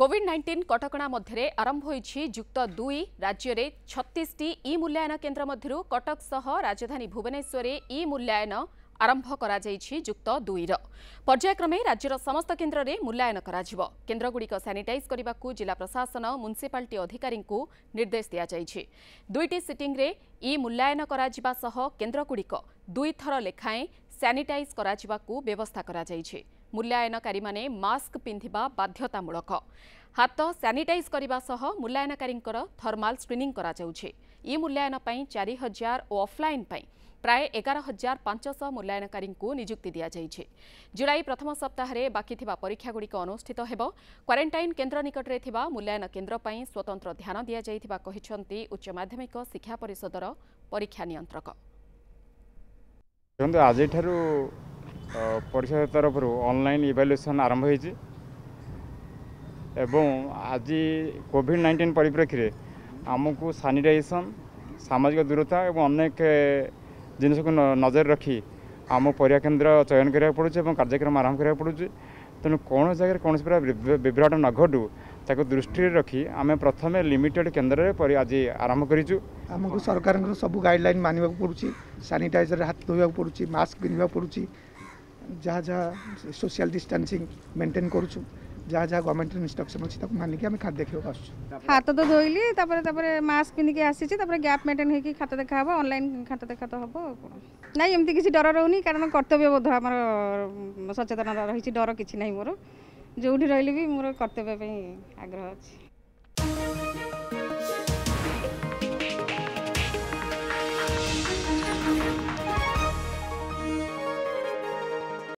Covid nineteen କଟକଣା ମଧ୍ୟରେ ଆରମ୍ଭ ହୋଇଛି ଯୁକ୍ତ ଦୁଇ ରାଜ୍ୟରେ ଛତିଶଟି ଇ ମୂଲ୍ୟାୟନ କେନ୍ଦ୍ର ମଧ୍ୟରୁ କଟକ ସହ ରାଜଧାନୀ ଭୁବନେଶ୍ୱରରେ ଇ ମୂଲ୍ୟାୟନ ଆରମ୍ଭ କରାଯାଇଛି ଯୁକ୍ତ ଦୁଇର ପର୍ଯ୍ୟାୟକ୍ରମେ ରାଜ୍ୟର ସମସ୍ତ କେନ୍ଦ୍ରରେ ମୂଲ୍ୟାୟନ କରାଯିବ କେନ୍ଦ୍ରଗୁଡ଼ିକ ସାନିଟାଇଜ୍ କରିବାକୁ ଜିଲ୍ଲା ପ୍ରଶାସନ ମ୍ୟୁନିସିପାଲିଟି ଅଧିକାରୀଙ୍କୁ ନିର୍ଦ୍ଦେଶ ଦିଆଯାଇଛି ଦୁଇଟି ସିଟିଂରେ ଇ ମୂଲ୍ୟାୟନ କରାଯିବା ସହ କେନ୍ଦ୍ରଗୁଡ଼ିକ ଦୁଇଥର ଲେଖାଏଁ ସାନିଟାଇଜ୍ କରାଯିବାକୁ ବ୍ୟବସ୍ଥା କରାଯାଇଛି ମୂଲ୍ୟାୟନକାରୀମାନେ ମାସ୍କ ପିନ୍ଧିବା ବାଧ୍ୟତାମୂଳକ ହାତ ସାନିଟାଇଜ୍ କରିବା ସହ ମୂଲ୍ୟାୟନକାରୀଙ୍କର ଥର୍ମାଲ୍ ସ୍କ୍ରିନିଂ କରାଯାଉଛି ଇ ମୂଲ୍ୟାୟନ ପାଇଁ ଚାରି ହଜାର ଓ ଅଫ୍ଲାଇନ୍ ପାଇଁ ପ୍ରାୟ ଏଗାର ହଜାର ପାଞ୍ଚଶହ ମୂଲ୍ୟାୟନକାରୀଙ୍କୁ ନିଯୁକ୍ତି ଦିଆଯାଇଛି ଜୁଲାଇ ପ୍ରଥମ ସପ୍ତାହରେ ବାକି ଥିବା ପରୀକ୍ଷାଗୁଡ଼ିକ ଅନୁଷ୍ଠିତ ହେବ କ୍ୱାରେଣ୍ଟାଇନ୍ କେନ୍ଦ୍ର ନିକଟରେ ଥିବା ମୂଲ୍ୟାୟନ କେନ୍ଦ୍ର ପାଇଁ ସ୍ୱତନ୍ତ୍ର ଧ୍ୟାନ ଦିଆଯାଇଥିବା କହିଛନ୍ତି ଉଚ୍ଚ ମାଧ୍ୟମିକ ଶିକ୍ଷା ପରିଷଦର ପରୀକ୍ଷା ନିୟନ୍ତ୍ରକ ଦେଖନ୍ତୁ ଆଜିଠାରୁ পরিষদ তরফর অনলাইন ইভালুয়েসন আরম্ভ হয়েছে এবং আজি কোভিড নাইন্টিন পরিপ্রেক্ষীরে আমি স্যানিটাইজেসন সামাজিক দূরতা এবং অনেক জিনিসকে নজর রাখি আম পরীক্ষা কেন্দ্র চয়ন করা পড়ুছে এবং কার্যক্রম আরম্ভ করা পড়ুছে তেমন কোণ জায়গায় কোণী প্রকার বিভ্রাট ন ঘটু তাকে দৃষ্টি রাখি আমি প্রথমে লিমিটেড কেন্দ্রে আজ আরম্ভ করেছু আমি সরকার সবু গাইডলাইন মানবাকে পড়ুছি স্যানিটাইজর হাত ধোয়া পড়ুছি মাস্ক পিঁধা পড়ুছি ଯାହା ଯାହା ସୋସିଆଲ ଡିଷ୍ଟାନ୍ସିଂ ମେଣ୍ଟେନ୍ କରୁଛୁ ଯାହା ଯାହା ଗଭର୍ଣ୍ଣମେଣ୍ଟର ଇନଷ୍ଟ୍ରକ୍ସନ୍ ଅଛି ତାକୁ ମାନିକି ଆମେ ଖାଦ୍ୟ ଦେଖିବାକୁ ଆସୁଛୁ ହାତ ତ ଧୋଇଲି ତାପରେ ତାପରେ ମାସ୍କ ପିନ୍ଧିକି ଆସିଛି ତାପରେ ଗ୍ୟାପ୍ ମେଣ୍ଟେନ୍ ହେଇକି ଖାତା ଦେଖା ହେବ ଅନଲାଇନ୍ ଖାତା ଦେଖା ତ ହେବ ଆଉ କ'ଣ ନାଇଁ ଏମିତି କିଛି ଡର ରହୁନି କାରଣ କର୍ତ୍ତବ୍ୟବୋଧ ଆମର ସଚେତନତା ରହିଛି ଡର କିଛି ନାହିଁ ମୋର ଯେଉଁଠି ରହିଲେ ବି ମୋର କର୍ତ୍ତବ୍ୟ ପାଇଁ ଆଗ୍ରହ ଅଛି